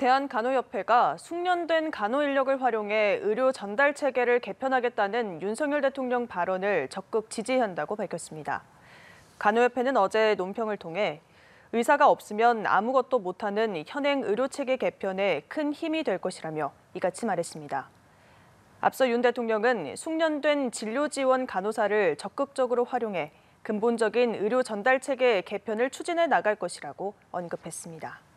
대한간호협회가 숙련된 간호 인력을 활용해 의료 전달 체계를 개편하겠다는 윤석열 대통령 발언을 적극 지지한다고 밝혔습니다. 간호협회는 어제 논평을 통해 의사가 없으면 아무것도 못하는 현행 의료체계 개편에 큰 힘이 될 것이라며 이같이 말했습니다. 앞서 윤 대통령은 숙련된 진료 지원 간호사를 적극적으로 활용해 근본적인 의료 전달 체계 개편을 추진해 나갈 것이라고 언급했습니다.